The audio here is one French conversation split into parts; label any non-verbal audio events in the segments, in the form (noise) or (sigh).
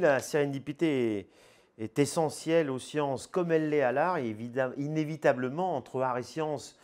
La sérendipité est, est, essentielle aux sciences comme elle l'est à l'art, Évidemment, inévitablement, entre art et sciences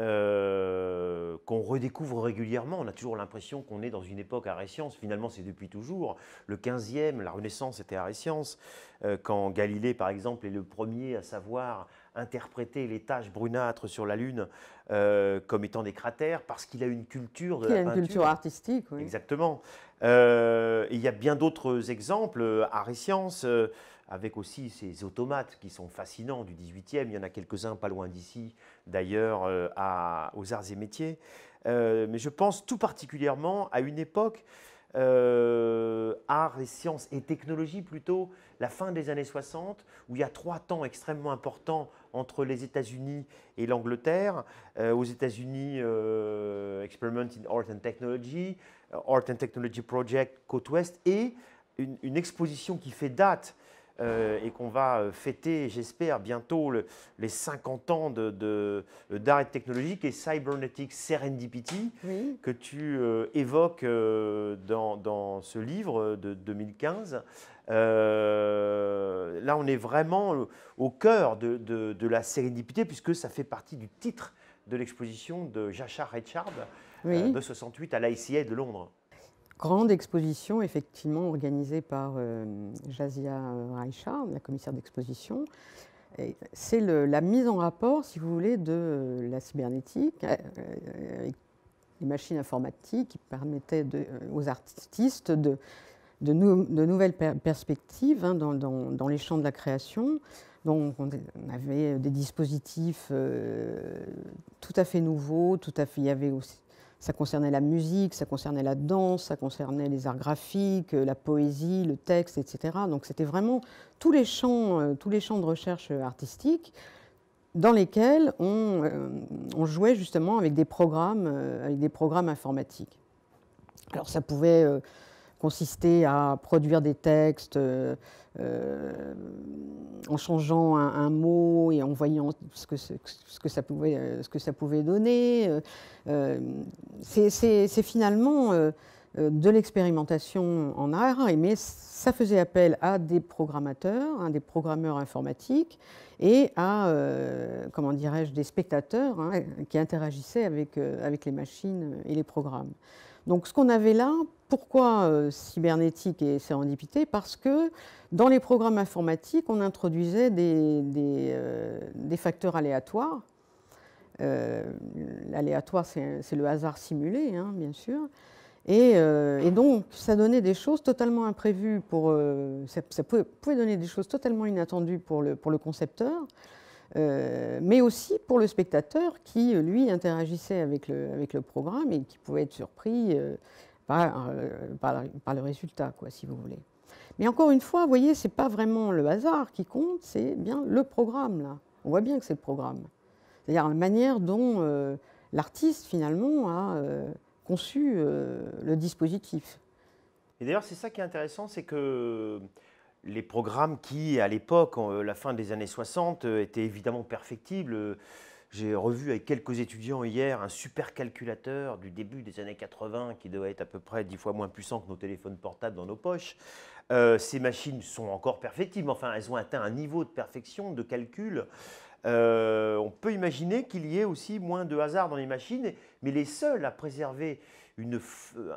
euh, qu'on redécouvre régulièrement, on a toujours l'impression qu'on est dans une époque art et sciences, finalement c'est depuis toujours. Le 15e, la Renaissance était art et sciences, euh, quand Galilée par exemple est le premier à savoir interpréter les taches brunâtres sur la Lune euh, comme étant des cratères, parce qu'il a une culture de il a une culture artistique, oui. Exactement. Euh, il y a bien d'autres exemples, euh, arts Science, euh, avec aussi ces automates qui sont fascinants du 18e, il y en a quelques-uns pas loin d'ici, d'ailleurs, à aux arts et métiers. mais je pense tout particulièrement à une époque les sciences et technologies plutôt, la fin des années 60, où il y a trois temps extrêmement importants entre les États-Unis et l'Angleterre. Euh, aux États-Unis, euh, Experiment in Art and Technology, euh, Art and Technology Project, Côte Ouest, et une exposition qui fait date euh, et qu'on va euh, fêter, j'espère, bientôt les 50 ans d'art de, de et technologique et cybernetic serendipity que tu euh, évoques dans, ce livre de 2015. là, on est vraiment au cœur de, la sérendipité puisque ça fait partie du titre de l'exposition de Jachar Richard de 68 à l'ICA de Londres. Grande exposition, effectivement, organisée par euh, Jazia Raïcha, la commissaire d'exposition. C'est la mise en rapport, si vous voulez, de euh, la cybernétique euh, les machines informatiques qui permettaient de, aux artistes de, de, de nouvelles perspectives hein, dans, les champs de la création. Donc on avait des dispositifs tout à fait nouveaux, tout à fait, il y avait aussi ça concernait la musique, ça concernait la danse, ça concernait les arts graphiques, euh, la poésie, le texte, etc. Donc c'était vraiment tous les champs, euh, tous les champs de recherche euh, artistique dans lesquels on, jouait justement avec des programmes, avec des programmes informatiques. Alors ça pouvait consistait à produire des textes euh, euh, en changeant un, mot et en voyant ce que, ce, que, ça, pouvait, euh, ce que ça pouvait donner. C'est finalement de l'expérimentation en art, mais ça faisait appel à des programmateurs, hein, des programmeurs informatiques et à, comment dirais-je, des spectateurs hein, qui interagissaient avec, avec les machines et les programmes. Donc ce qu'on avait là, pourquoi euh, cybernétique et sérendipité Parce que dans les programmes informatiques, on introduisait des, euh, facteurs aléatoires. Euh, l'aléatoire, c'est le hasard simulé, hein, bien sûr. Et, donc, ça donnait des choses totalement imprévues pour. ça, pouvait, donner des choses totalement inattendues pour le, pour le concepteur. mais aussi pour le spectateur qui, lui, interagissait avec le, avec le programme et qui pouvait être surpris par, euh, le résultat, quoi, si vous voulez. Mais encore une fois, vous voyez, ce n'est pas vraiment le hasard qui compte, c'est bien le programme, là. On voit bien que c'est le programme. C'est-à-dire la manière dont euh, l'artiste, finalement, a euh, conçu le dispositif. Et d'ailleurs, c'est ça qui est intéressant, c'est que les programmes qui, à l'époque, la fin des années 60, étaient évidemment perfectibles, j'ai revu avec quelques étudiants hier un supercalculateur du début des années 80 qui devait être à peu près dix fois moins puissant que nos téléphones portables dans nos poches. Euh, ces machines sont encore perfectibles, enfin elles ont atteint un niveau de perfection, de calcul. Euh, on peut imaginer qu'il y ait aussi moins de hasard dans les machines, mais les seuls à préserver euh,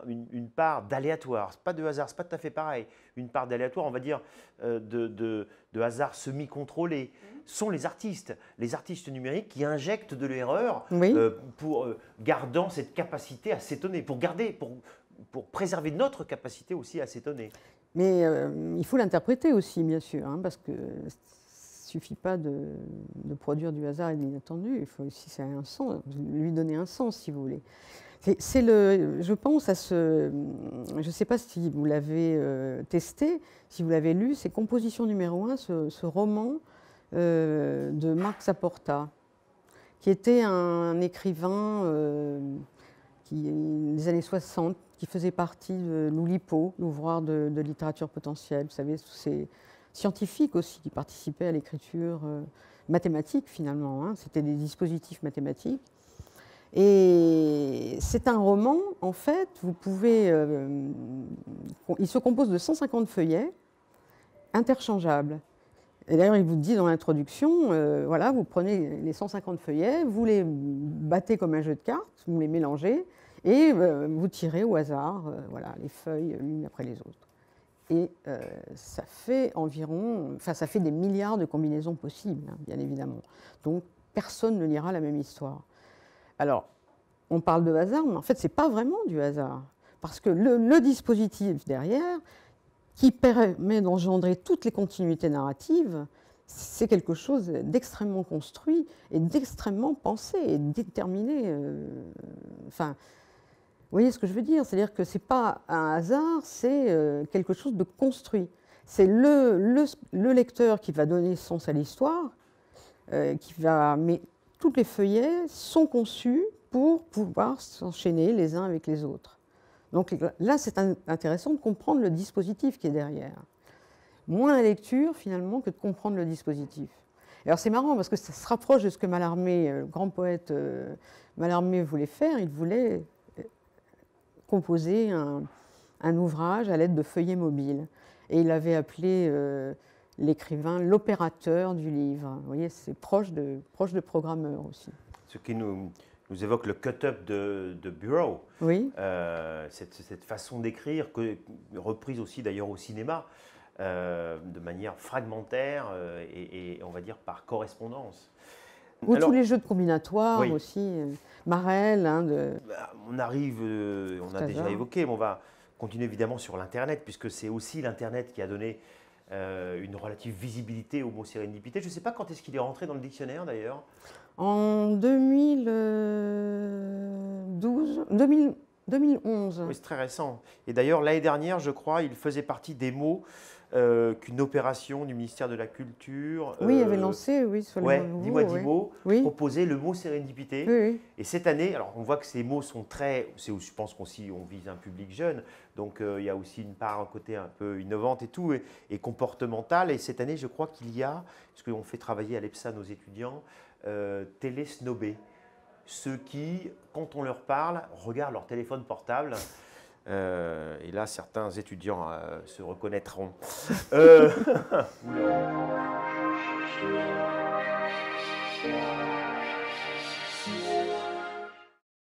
une, une, part d'aléatoire. pas de hasard, c'est pas tout à fait pareil. Une part d'aléatoire, on va dire, euh, de, hasard semi-contrôlé, mmh. sont les artistes. Les artistes numériques qui injectent de l'erreur euh, pour garder cette capacité à s'étonner, pour garder, pour, pour préserver notre capacité aussi à s'étonner. Mais il faut l'interpréter aussi, bien sûr, hein, parce que suffit pas de, produire du hasard et de l'inattendu. Il faut aussi, ça un sens, lui donner un sens, si vous voulez. C'est le, je pense à ce, je ne sais pas si vous l'avez euh, testé, si vous l'avez lu, c'est Composition numéro un, ce, roman euh, de Marc Saporta, qui était un, écrivain euh, des années 60, qui faisait partie de l'Oulipo, l'ouvroir de, de, littérature potentielle, vous savez, tous ces scientifiques aussi qui participaient à l'écriture euh, mathématique finalement. Hein. C'était des dispositifs mathématiques. Et c'est un roman, en fait, vous pouvez. Euh, il se compose de 150 feuillets interchangeables. Et d'ailleurs, il vous dit dans l'introduction, euh, voilà, vous prenez les 150 feuillets, vous les battez comme un jeu de cartes, vous les mélangez et vous tirez au hasard, voilà, les feuilles l'une après les autres. Et euh, ça fait environ, enfin ça fait des milliards de combinaisons possibles, hein, bien évidemment. Donc personne ne lira la même histoire. Alors, on parle de hasard, mais en fait n'est pas vraiment du hasard, parce que le, dispositif derrière, qui permet d'engendrer toutes les continuités narratives, c'est quelque chose d'extrêmement construit et d'extrêmement pensé et déterminé. Euh, enfin, vous voyez ce que je veux dire C'est-à-dire que ce n'est pas un hasard, c'est euh, quelque chose de construit. C'est le, le, lecteur qui va donner sens à l'histoire, euh, qui va. Mais toutes les feuillets sont conçus pour pouvoir s'enchaîner les uns avec les autres. Donc là, c'est intéressant de comprendre le dispositif qui est derrière. Moins la lecture, finalement, que de comprendre le dispositif. Alors c'est marrant parce que ça se rapproche de ce que Mallarmé, euh, le grand poète Mallarmé, voulait faire. Il voulait composé un, ouvrage à l'aide de feuillets mobiles. Et il avait appelé euh, l'écrivain l'opérateur du livre. Vous voyez, c'est proche de, proche de programmeur aussi. Ce qui nous, nous évoque le cut-up de, de, Bureau. Oui. Euh, cette, cette, façon d'écrire, reprise aussi d'ailleurs au cinéma, euh, de manière fragmentaire et, et, on va dire par correspondance. Ou tous les jeux de combinatoire aussi, euh, Marel. Hein, bah, On arrive, euh, on a déjà évoqué, mais on va continuer évidemment sur l'Internet, puisque c'est aussi l'Internet qui a donné euh, une relative visibilité au mot sérénité. Je ne sais pas quand est-ce qu'il est rentré dans le dictionnaire d'ailleurs. En 2012, 2000, 2011. Oui, c'est très récent. Et d'ailleurs, l'année dernière, je crois, il faisait partie des mots euh, qu'une opération du ministère de la Culture. Oui, il avait euh, lancé, oui, sur le Dis-moi dix mots, oui. le mot sérénité ». Oui, Et cette année, alors on voit que ces mots sont très. C'est où je pense qu'on on vise un public jeune, donc euh, il y a aussi une part, un côté un peu innovante et tout, et, et comportementale. Et cette année, je crois qu'il y a, parce qu'on fait travailler à l'EPSA nos étudiants, télé snobé ceux qui, quand on leur parle, regardent leur téléphone portable. Euh, et là, certains étudiants euh, se reconnaîtront. Euh, (laughs)